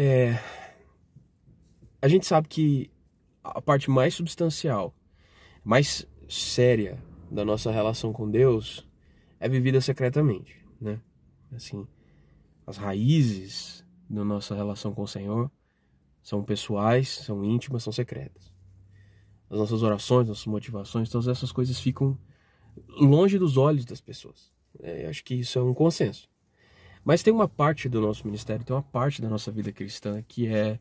É, a gente sabe que a parte mais substancial, mais séria da nossa relação com Deus é vivida secretamente, né? Assim, as raízes da nossa relação com o Senhor são pessoais, são íntimas, são secretas. As nossas orações, nossas motivações, todas essas coisas ficam longe dos olhos das pessoas. É, acho que isso é um consenso. Mas tem uma parte do nosso ministério, tem uma parte da nossa vida cristã que é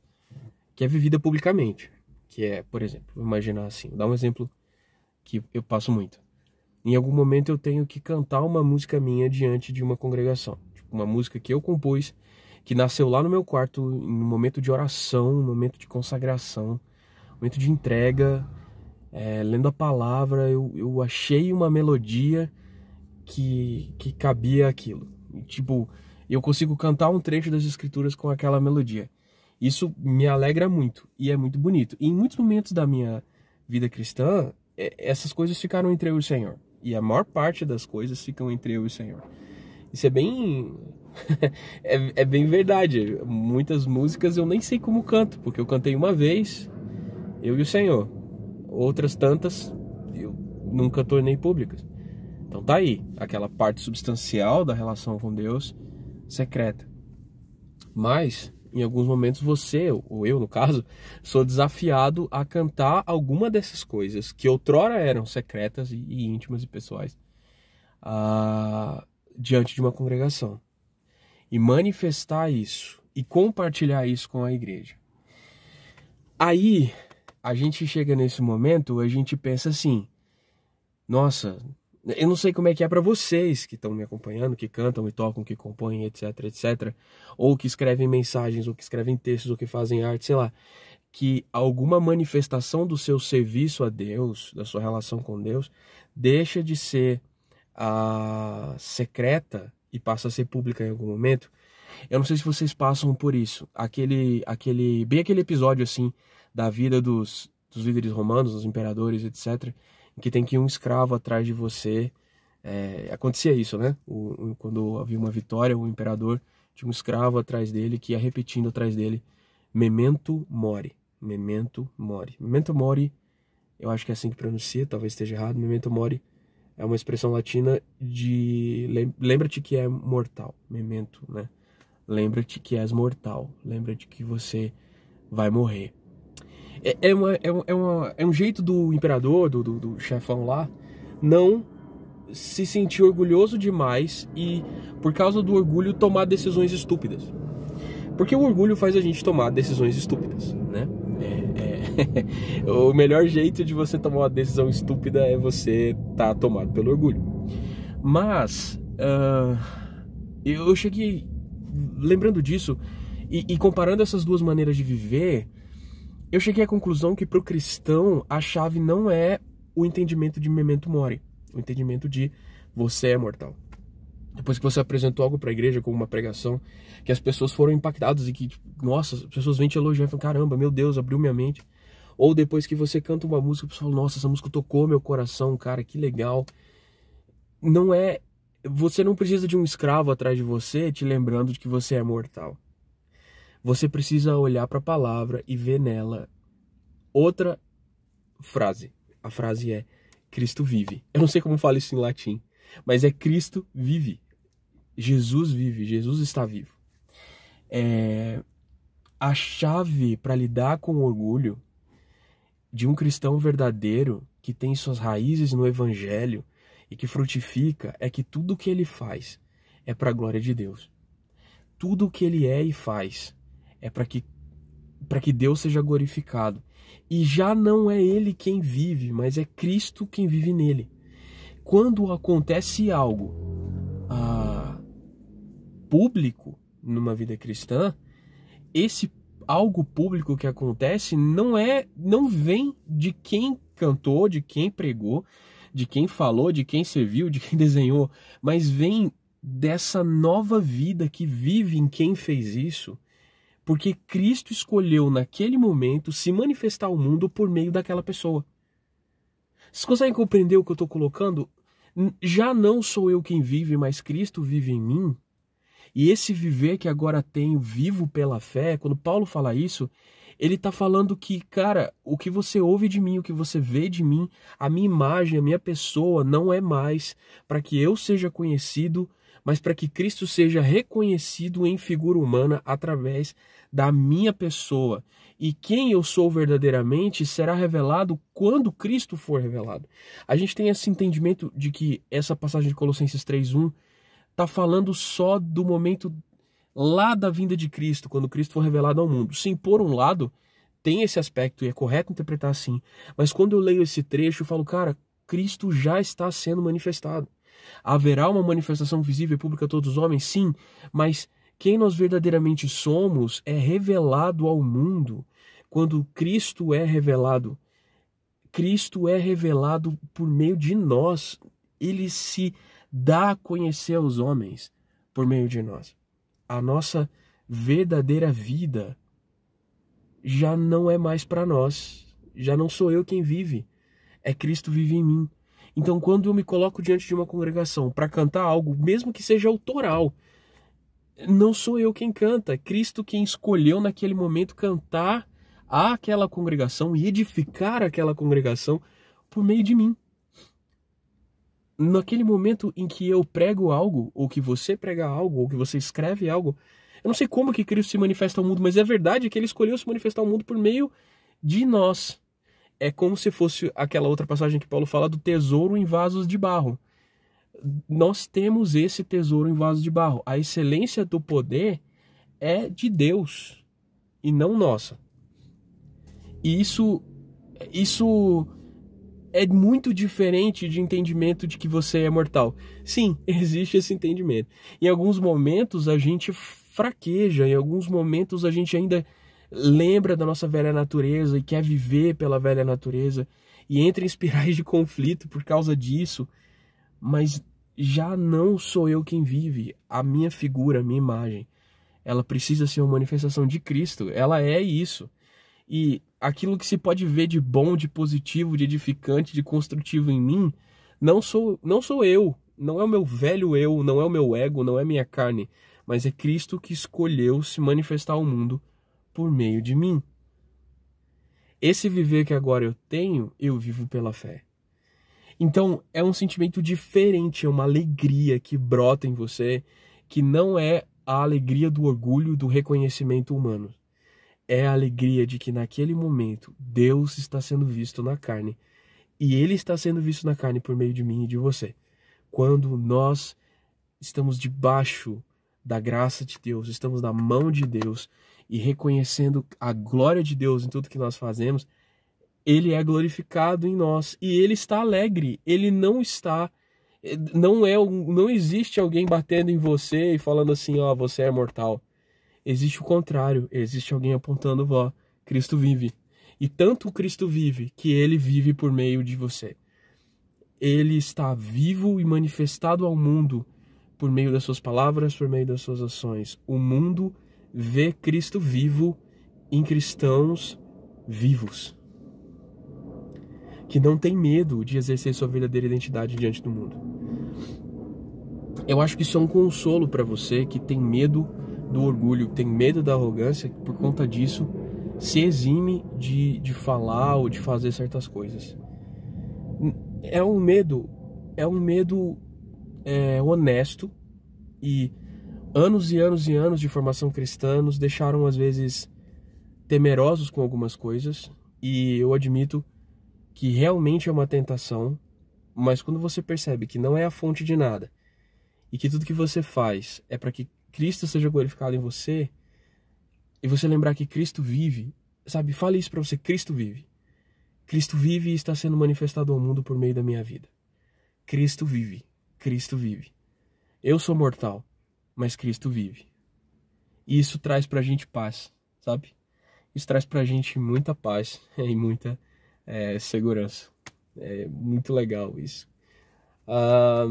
que é vivida publicamente, que é, por exemplo, imaginar assim, vou dar um exemplo que eu passo muito. Em algum momento eu tenho que cantar uma música minha diante de uma congregação, tipo uma música que eu compus, que nasceu lá no meu quarto, em um momento de oração, um momento de consagração, um momento de entrega, é, lendo a palavra, eu, eu achei uma melodia que, que cabia aquilo. E, tipo, e eu consigo cantar um trecho das escrituras com aquela melodia. Isso me alegra muito e é muito bonito. E em muitos momentos da minha vida cristã, é, essas coisas ficaram entre eu e o Senhor. E a maior parte das coisas ficam entre eu e o Senhor. Isso é bem. é, é bem verdade. Muitas músicas eu nem sei como canto, porque eu cantei uma vez, eu e o Senhor. Outras tantas eu nunca tornei públicas. Então tá aí, aquela parte substancial da relação com Deus secreta. Mas, em alguns momentos, você, ou eu no caso, sou desafiado a cantar alguma dessas coisas que outrora eram secretas e íntimas e pessoais uh, diante de uma congregação. E manifestar isso e compartilhar isso com a igreja. Aí, a gente chega nesse momento, a gente pensa assim: nossa, eu não sei como é que é para vocês que estão me acompanhando, que cantam e tocam, que compõem, etc, etc, ou que escrevem mensagens, ou que escrevem textos, ou que fazem arte, sei lá, que alguma manifestação do seu serviço a Deus, da sua relação com Deus, deixa de ser a ah, secreta e passa a ser pública em algum momento. Eu não sei se vocês passam por isso. Aquele aquele bem aquele episódio assim da vida dos dos líderes romanos, dos imperadores, etc que tem que ir um escravo atrás de você. É, acontecia isso, né? O, quando havia uma vitória, o imperador tinha um escravo atrás dele que ia repetindo atrás dele: Memento mori, memento mori. Memento mori, eu acho que é assim que pronuncia, talvez esteja errado. Memento mori é uma expressão latina de lembra-te que é mortal, memento, né? Lembra-te que és mortal, lembra-te que você vai morrer. É, é, uma, é, é, uma, é um jeito do imperador, do, do, do chefão lá, não se sentir orgulhoso demais e, por causa do orgulho, tomar decisões estúpidas. Porque o orgulho faz a gente tomar decisões estúpidas, né? É, é... o melhor jeito de você tomar uma decisão estúpida é você estar tá tomado pelo orgulho. Mas uh, eu cheguei lembrando disso e, e comparando essas duas maneiras de viver, eu cheguei à conclusão que para o cristão a chave não é o entendimento de memento mori, o entendimento de você é mortal. Depois que você apresentou algo para a igreja como uma pregação, que as pessoas foram impactadas e que, tipo, nossa, as pessoas vêm te elogiar e falam, caramba, meu Deus, abriu minha mente. Ou depois que você canta uma música, o pessoal, nossa, essa música tocou meu coração, cara, que legal. Não é. Você não precisa de um escravo atrás de você te lembrando de que você é mortal você precisa olhar para a palavra e ver nela outra frase. A frase é Cristo vive. Eu não sei como fala isso em latim, mas é Cristo vive. Jesus vive, Jesus está vivo. É, a chave para lidar com o orgulho de um cristão verdadeiro que tem suas raízes no Evangelho e que frutifica é que tudo o que ele faz é para a glória de Deus. Tudo o que ele é e faz é para que para que Deus seja glorificado. E já não é ele quem vive, mas é Cristo quem vive nele. Quando acontece algo ah, público numa vida cristã, esse algo público que acontece não é não vem de quem cantou, de quem pregou, de quem falou, de quem serviu, de quem desenhou, mas vem dessa nova vida que vive em quem fez isso porque Cristo escolheu naquele momento se manifestar ao mundo por meio daquela pessoa. Vocês conseguem compreender o que eu estou colocando? Já não sou eu quem vive, mas Cristo vive em mim. E esse viver que agora tenho, vivo pela fé, quando Paulo fala isso, ele está falando que, cara, o que você ouve de mim, o que você vê de mim, a minha imagem, a minha pessoa não é mais para que eu seja conhecido, mas para que Cristo seja reconhecido em figura humana através da minha pessoa. E quem eu sou verdadeiramente será revelado quando Cristo for revelado. A gente tem esse entendimento de que essa passagem de Colossenses 3:1 está falando só do momento lá da vinda de Cristo, quando Cristo for revelado ao mundo. Sim, por um lado, tem esse aspecto e é correto interpretar assim, mas quando eu leio esse trecho, eu falo, cara, Cristo já está sendo manifestado. Haverá uma manifestação visível e pública a todos os homens? Sim, mas quem nós verdadeiramente somos é revelado ao mundo. Quando Cristo é revelado, Cristo é revelado por meio de nós. Ele se dá a conhecer aos homens por meio de nós. A nossa verdadeira vida já não é mais para nós. Já não sou eu quem vive. É Cristo vive em mim. Então, quando eu me coloco diante de uma congregação para cantar algo, mesmo que seja autoral, não sou eu quem canta, é Cristo quem escolheu naquele momento cantar àquela congregação e edificar aquela congregação por meio de mim. Naquele momento em que eu prego algo, ou que você prega algo, ou que você escreve algo, eu não sei como que Cristo se manifesta ao mundo, mas é verdade que ele escolheu se manifestar ao mundo por meio de nós é como se fosse aquela outra passagem que Paulo fala do tesouro em vasos de barro. Nós temos esse tesouro em vasos de barro. A excelência do poder é de Deus e não nossa. E isso isso é muito diferente de entendimento de que você é mortal. Sim, existe esse entendimento. Em alguns momentos a gente fraqueja, em alguns momentos a gente ainda lembra da nossa velha natureza e quer viver pela velha natureza e entra em espirais de conflito por causa disso, mas já não sou eu quem vive, a minha figura, a minha imagem, ela precisa ser uma manifestação de Cristo, ela é isso. E aquilo que se pode ver de bom, de positivo, de edificante, de construtivo em mim, não sou, não sou eu, não é o meu velho eu, não é o meu ego, não é minha carne, mas é Cristo que escolheu se manifestar ao mundo por meio de mim. Esse viver que agora eu tenho, eu vivo pela fé. Então, é um sentimento diferente, é uma alegria que brota em você, que não é a alegria do orgulho, do reconhecimento humano. É a alegria de que naquele momento Deus está sendo visto na carne. E Ele está sendo visto na carne por meio de mim e de você. Quando nós estamos debaixo da graça de Deus, estamos na mão de Deus e reconhecendo a glória de Deus em tudo que nós fazemos, ele é glorificado em nós e ele está alegre, ele não está eh, não é não existe alguém batendo em você e falando assim, ó, oh, você é mortal. Existe o contrário, existe alguém apontando, ó, Cristo vive. E tanto o Cristo vive que ele vive por meio de você. Ele está vivo e manifestado ao mundo por meio das suas palavras, por meio das suas ações. O mundo vê Cristo vivo em cristãos vivos, que não tem medo de exercer sua verdadeira identidade diante do mundo. Eu acho que isso é um consolo para você que tem medo do orgulho, tem medo da arrogância, que por conta disso se exime de, de falar ou de fazer certas coisas. É um medo, é um medo é, honesto e anos e anos e anos de formação cristã nos deixaram às vezes temerosos com algumas coisas, e eu admito que realmente é uma tentação, mas quando você percebe que não é a fonte de nada e que tudo que você faz é para que Cristo seja glorificado em você, e você lembrar que Cristo vive, sabe? Fale isso para você: Cristo vive. Cristo vive e está sendo manifestado ao mundo por meio da minha vida. Cristo vive. Cristo vive. Eu sou mortal, mas Cristo vive. E isso traz pra gente paz, sabe? Isso traz pra gente muita paz e muita é, segurança. É muito legal isso. Ah,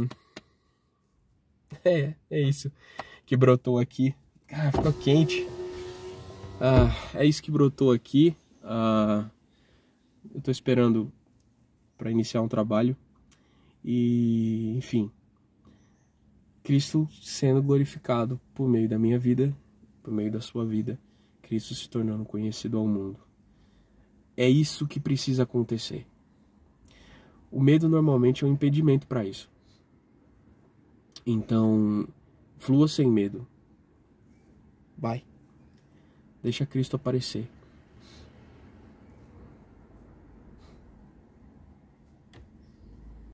é, é isso que brotou aqui. ficou quente. Ah, é isso que brotou aqui. Ah, eu tô esperando para iniciar um trabalho. E, enfim, Cristo sendo glorificado por meio da minha vida, por meio da sua vida, Cristo se tornando conhecido ao mundo. É isso que precisa acontecer. O medo normalmente é um impedimento para isso. Então, flua sem medo. Vai. Deixa Cristo aparecer.